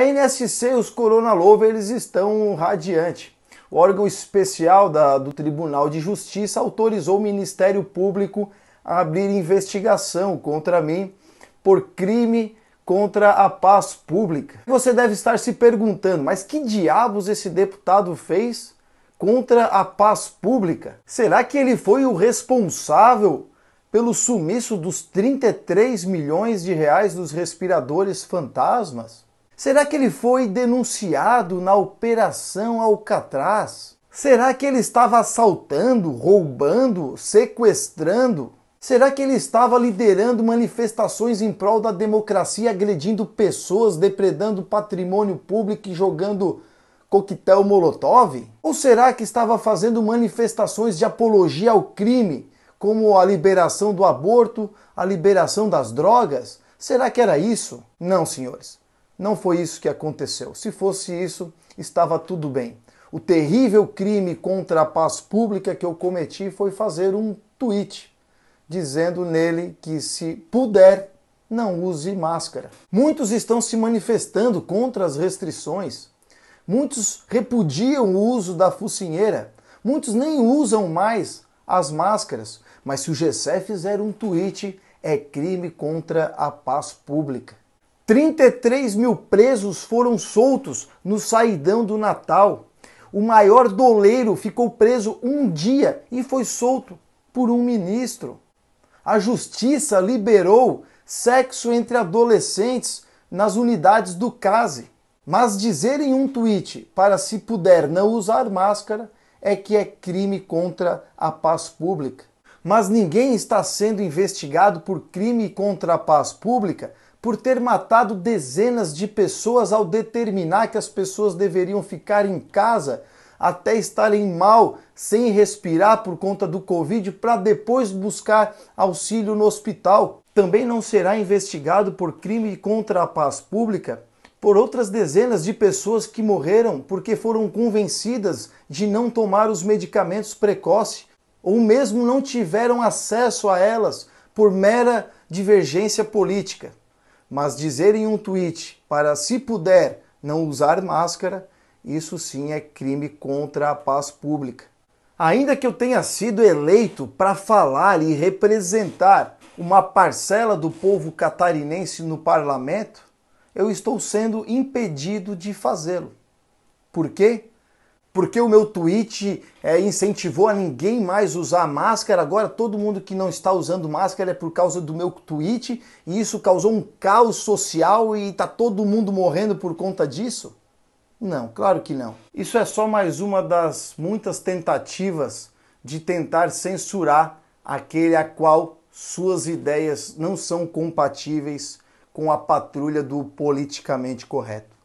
A NSC, os Corona Lover eles estão radiante. O órgão especial da, do Tribunal de Justiça autorizou o Ministério Público a abrir investigação contra mim por crime contra a paz pública. Você deve estar se perguntando, mas que diabos esse deputado fez contra a paz pública? Será que ele foi o responsável pelo sumiço dos 33 milhões de reais dos respiradores fantasmas? Será que ele foi denunciado na Operação Alcatraz? Será que ele estava assaltando, roubando, sequestrando? Será que ele estava liderando manifestações em prol da democracia, agredindo pessoas, depredando patrimônio público e jogando coquetel Molotov? Ou será que estava fazendo manifestações de apologia ao crime, como a liberação do aborto, a liberação das drogas? Será que era isso? Não, senhores. Não foi isso que aconteceu. Se fosse isso, estava tudo bem. O terrível crime contra a paz pública que eu cometi foi fazer um tweet dizendo nele que, se puder, não use máscara. Muitos estão se manifestando contra as restrições. Muitos repudiam o uso da focinheira. Muitos nem usam mais as máscaras. Mas se o Gessé fizer um tweet, é crime contra a paz pública. 33 mil presos foram soltos no saidão do Natal. O maior doleiro ficou preso um dia e foi solto por um ministro. A justiça liberou sexo entre adolescentes nas unidades do CASE. Mas dizer em um tweet para se puder não usar máscara é que é crime contra a paz pública. Mas ninguém está sendo investigado por crime contra a paz pública por ter matado dezenas de pessoas ao determinar que as pessoas deveriam ficar em casa até estarem mal, sem respirar por conta do Covid, para depois buscar auxílio no hospital. Também não será investigado por crime contra a paz pública por outras dezenas de pessoas que morreram porque foram convencidas de não tomar os medicamentos precoce ou mesmo não tiveram acesso a elas por mera divergência política. Mas dizer em um tweet para se puder não usar máscara, isso sim é crime contra a paz pública. Ainda que eu tenha sido eleito para falar e representar uma parcela do povo catarinense no parlamento, eu estou sendo impedido de fazê-lo. Por quê? porque o meu tweet é, incentivou a ninguém mais usar máscara. Agora todo mundo que não está usando máscara é por causa do meu tweet e isso causou um caos social e está todo mundo morrendo por conta disso? Não, claro que não. Isso é só mais uma das muitas tentativas de tentar censurar aquele a qual suas ideias não são compatíveis com a patrulha do politicamente correto.